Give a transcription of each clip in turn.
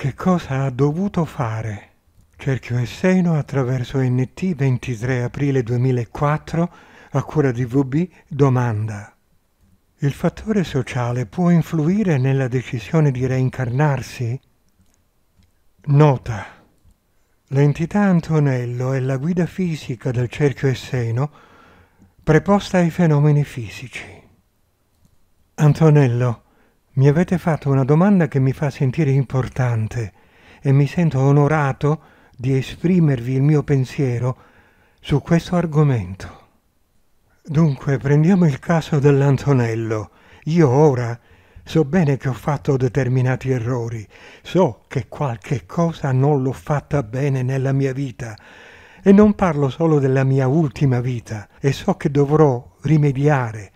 che cosa ha dovuto fare. Cerchio e Seno attraverso NT 23 aprile 2004 a cura di VB domanda. Il fattore sociale può influire nella decisione di reincarnarsi? Nota. L'entità Antonello è la guida fisica del cerchio e seno preposta ai fenomeni fisici. Antonello mi avete fatto una domanda che mi fa sentire importante e mi sento onorato di esprimervi il mio pensiero su questo argomento. Dunque, prendiamo il caso dell'Antonello. Io ora so bene che ho fatto determinati errori, so che qualche cosa non l'ho fatta bene nella mia vita e non parlo solo della mia ultima vita e so che dovrò rimediare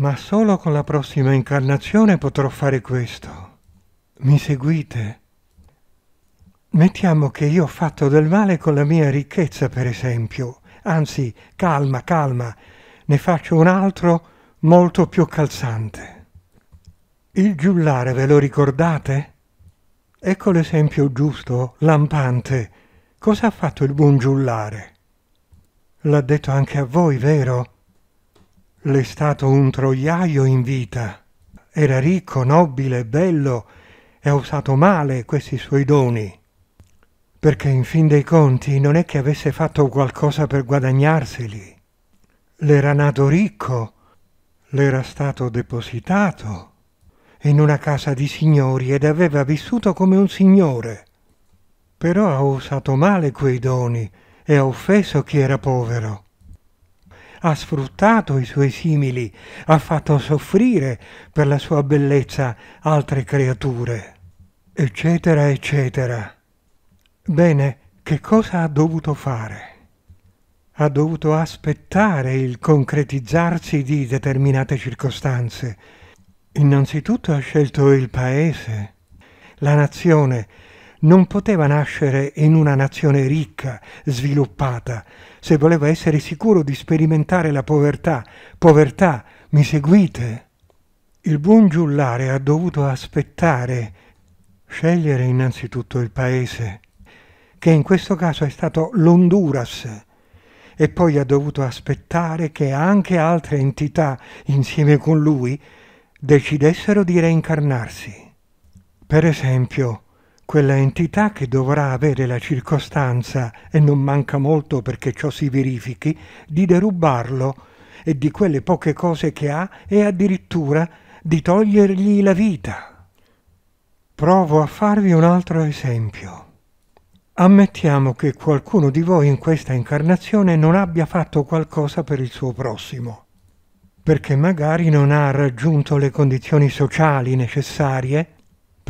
ma solo con la prossima incarnazione potrò fare questo. Mi seguite? Mettiamo che io ho fatto del male con la mia ricchezza, per esempio. Anzi, calma, calma, ne faccio un altro molto più calzante. Il giullare, ve lo ricordate? Ecco l'esempio giusto, lampante. Cosa ha fatto il buon giullare? L'ha detto anche a voi, vero? l'è stato un troiaio in vita. Era ricco, nobile, bello e ha usato male questi suoi doni. Perché in fin dei conti non è che avesse fatto qualcosa per guadagnarseli. L'era nato ricco, l'era stato depositato in una casa di signori ed aveva vissuto come un signore. Però ha usato male quei doni e ha offeso chi era povero ha sfruttato i suoi simili, ha fatto soffrire per la sua bellezza altre creature, eccetera, eccetera. Bene, che cosa ha dovuto fare? Ha dovuto aspettare il concretizzarsi di determinate circostanze. Innanzitutto ha scelto il paese, la nazione, non poteva nascere in una nazione ricca, sviluppata, se voleva essere sicuro di sperimentare la povertà. Povertà, mi seguite? Il buon giullare ha dovuto aspettare, scegliere innanzitutto il paese, che in questo caso è stato l'Honduras, e poi ha dovuto aspettare che anche altre entità, insieme con lui, decidessero di reincarnarsi. Per esempio, quella entità che dovrà avere la circostanza, e non manca molto perché ciò si verifichi, di derubarlo e di quelle poche cose che ha e addirittura di togliergli la vita. Provo a farvi un altro esempio. Ammettiamo che qualcuno di voi in questa incarnazione non abbia fatto qualcosa per il suo prossimo, perché magari non ha raggiunto le condizioni sociali necessarie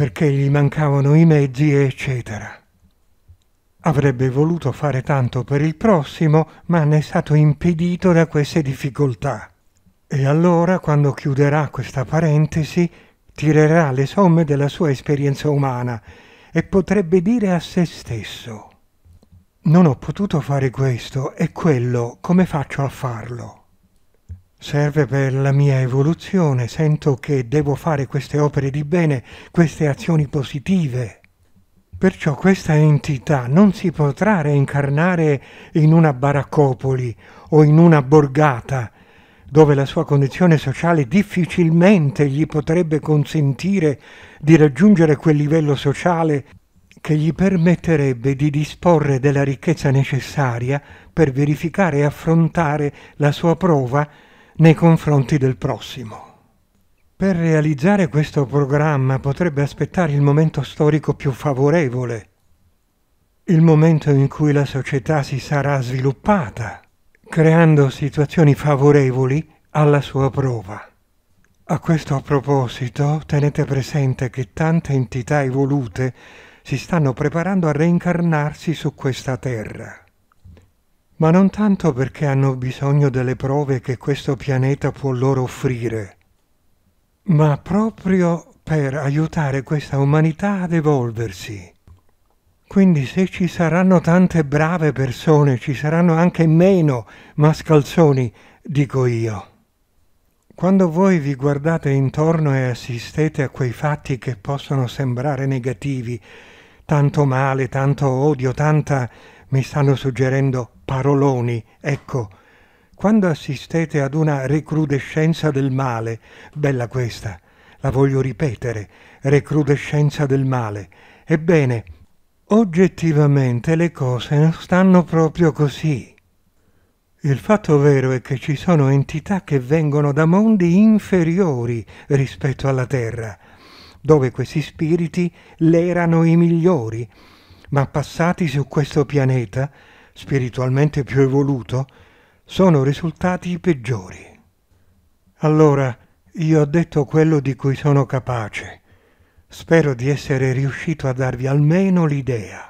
perché gli mancavano i mezzi, eccetera. Avrebbe voluto fare tanto per il prossimo, ma ne è stato impedito da queste difficoltà. E allora, quando chiuderà questa parentesi, tirerà le somme della sua esperienza umana e potrebbe dire a se stesso non ho potuto fare questo e quello, come faccio a farlo? serve per la mia evoluzione, sento che devo fare queste opere di bene, queste azioni positive. Perciò questa entità non si potrà reincarnare in una baraccopoli o in una borgata, dove la sua condizione sociale difficilmente gli potrebbe consentire di raggiungere quel livello sociale che gli permetterebbe di disporre della ricchezza necessaria per verificare e affrontare la sua prova nei confronti del prossimo. Per realizzare questo programma potrebbe aspettare il momento storico più favorevole, il momento in cui la società si sarà sviluppata, creando situazioni favorevoli alla sua prova. A questo proposito tenete presente che tante entità evolute si stanno preparando a reincarnarsi su questa terra ma non tanto perché hanno bisogno delle prove che questo pianeta può loro offrire, ma proprio per aiutare questa umanità ad evolversi. Quindi se ci saranno tante brave persone, ci saranno anche meno mascalzoni, dico io. Quando voi vi guardate intorno e assistete a quei fatti che possono sembrare negativi, tanto male, tanto odio, tanta, mi stanno suggerendo, paroloni, ecco, quando assistete ad una recrudescenza del male, bella questa, la voglio ripetere, recrudescenza del male, ebbene, oggettivamente le cose non stanno proprio così. Il fatto vero è che ci sono entità che vengono da mondi inferiori rispetto alla Terra, dove questi spiriti l'erano i migliori, ma passati su questo pianeta spiritualmente più evoluto, sono risultati i peggiori. Allora, io ho detto quello di cui sono capace. Spero di essere riuscito a darvi almeno l'idea